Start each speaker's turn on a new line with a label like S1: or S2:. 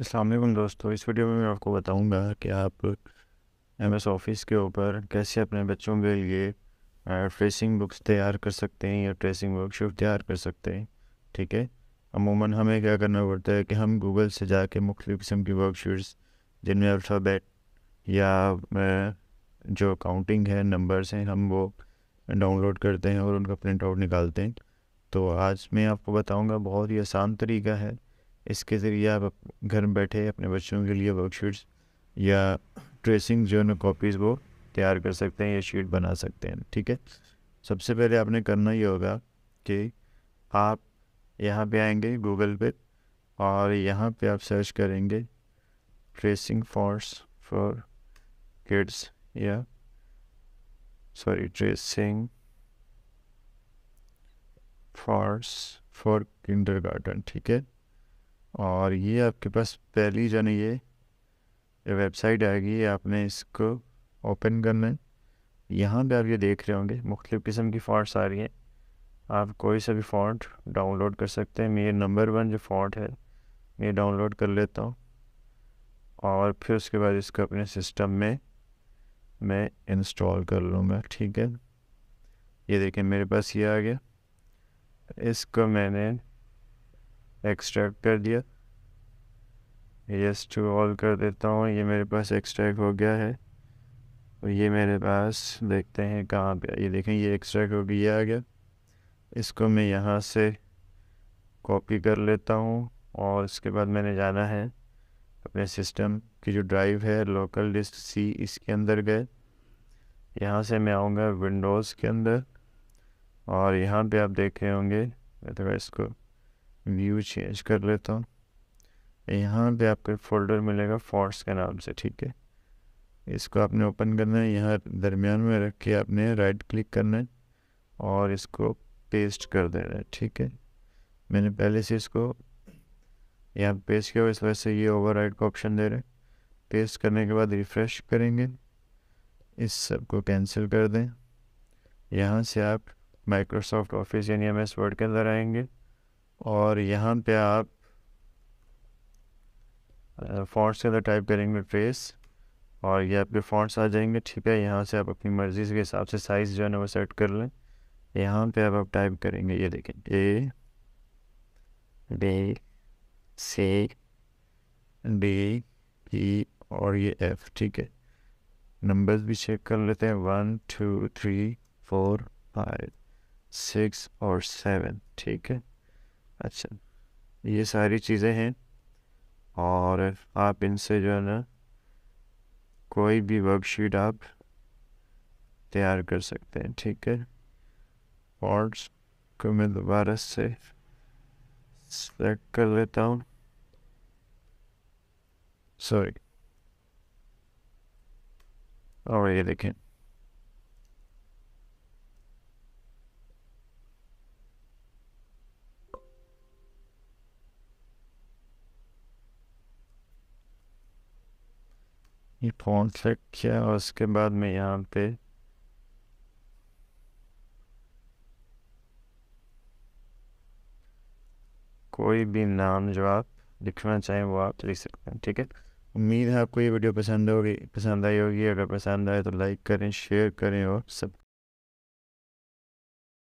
S1: असलम दोस्तों इस वीडियो में मैं आपको बताऊंगा कि आप एम एस ऑफिस के ऊपर कैसे अपने बच्चों के लिए ट्रेसिंग बुक्स तैयार कर सकते हैं या ट्रेसिंग वर्कशॉप तैयार कर सकते हैं ठीक है अमूमन हमें क्या करना पड़ता है कि हम गूगल से जाके मुख्तु किस्म की वर्कशीट्स जिनमें अल्फ़ाबेट या जो काउंटिंग है नंबर्स हैं हम वो डाउनलोड करते हैं और उनका प्रिंट आउट निकालते हैं तो आज मैं आपको बताऊँगा बहुत ही आसान तरीका है इसके ज़रिए आप घर में बैठे अपने बच्चों के लिए वर्कशीट्स या ट्रेसिंग जो है ना कॉपीज़ वो तैयार कर सकते हैं या शीट बना सकते हैं ठीक है सबसे पहले आपने करना ये होगा कि आप यहाँ पे आएंगे गूगल पे और यहाँ पे आप सर्च करेंगे ट्रेसिंग फॉर्स फॉर किड्स या sorry tracing forms for kindergarten garden ठीक है और ये आपके पास पहली जो ये वेबसाइट आएगी आपने इसको ओपन करना है यहाँ पे आप ये देख रहे होंगे मुख्तु किस्म की फॉन्ट्स आ रही है आप कोई सा भी फॉन्ट डाउनलोड कर सकते हैं मेरे नंबर वन जो फॉन्ट है मैं डाउनलोड कर लेता हूँ और फिर उसके बाद इसको अपने सिस्टम में मैं इंस्टॉल कर लूँगा ठीक है ये देखें मेरे पास ये आ गया इसको मैंने एक्सट्रैक्ट कर दिया यस टू ऑल कर देता हूँ ये मेरे पास एक्सट्रैक्ट हो गया है और ये मेरे पास देखते हैं कहाँ पे ये देखें ये एक्सट्रैक्ट हो गया आ गया इसको मैं यहाँ से कॉपी कर लेता हूँ और इसके बाद मैंने जाना है अपने सिस्टम की जो ड्राइव है लोकल डिस्क सी इसके अंदर गए यहाँ से मैं आऊँगा विंडोज़ के अंदर और यहाँ पे आप देख रहे होंगे मैं थोड़ा इसको व्यू चेंज कर लेता हूँ यहाँ पे आपको फोल्डर मिलेगा फॉर्ट्स के नाम से ठीक है इसको आपने ओपन करना है यहाँ दरमियान में रख के आपने राइट क्लिक करना है और इसको पेस्ट कर देना है ठीक है मैंने पहले से इसको यहाँ पेस्ट किया हुआ इस वजह से ये ओवर का ऑप्शन दे रहे पेस्ट करने के बाद रिफ़्रेश करेंगे इस सब को कैंसिल कर दें यहाँ से आप माइक्रोसॉफ्ट ऑफिस यानी एम एस वर्ड के अंदर आएंगे और यहाँ पे आप फॉन्ट्स के अंदर टाइप करेंगे ट्रेस और ये आपके फॉन्ट्स आ जाएंगे ठीक है यहाँ से आप अपनी मर्ज़ी के हिसाब से साइज़ जो है ना वो सेट कर लें यहाँ पे आप टाइप करेंगे ये देखें A B C D E और ये एफ ठीक है नंबर्स भी चेक कर लेते हैं one two three four five six और सेवन ठीक है अच्छा ये सारी चीज़ें हैं और आप इनसे जो है ना कोई भी वर्कशीट आप तैयार कर सकते हैं ठीक है और को मैं दोबारा से सेलेक्ट कर लेता हूँ सॉरी और ये देखें ये फोन सेट किया और उसके बाद मैं यहाँ पे कोई भी नाम जो आप लिखना चाहें वो आप लिख सकते हैं ठीक है उम्मीद है आपको ये वीडियो पसंद होगी पसंद आई होगी अगर पसंद आए तो लाइक करें शेयर करें और सब